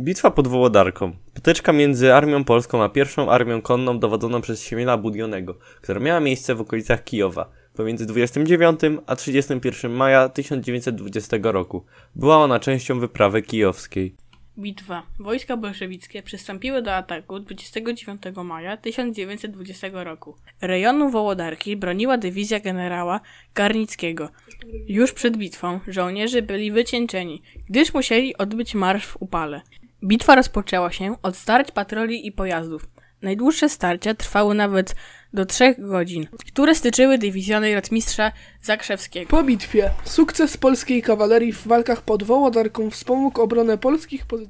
Bitwa pod Wołodarką. Potyczka między Armią Polską a pierwszą Armią Konną dowodzoną przez Siemiela Budionego, która miała miejsce w okolicach Kijowa pomiędzy 29 a 31 maja 1920 roku. Była ona częścią wyprawy kijowskiej. Bitwa. Wojska bolszewickie przystąpiły do ataku 29 maja 1920 roku. Rejonu Wołodarki broniła dywizja generała Garnickiego. Już przed bitwą żołnierze byli wycieńczeni, gdyż musieli odbyć marsz w upale. Bitwa rozpoczęła się od starć patroli i pojazdów. Najdłuższe starcia trwały nawet do trzech godzin, które styczyły dywizjony radmistrza Zakrzewskiego. Po bitwie sukces polskiej kawalerii w walkach pod Wołodarką wspomógł obronę polskich pozycji.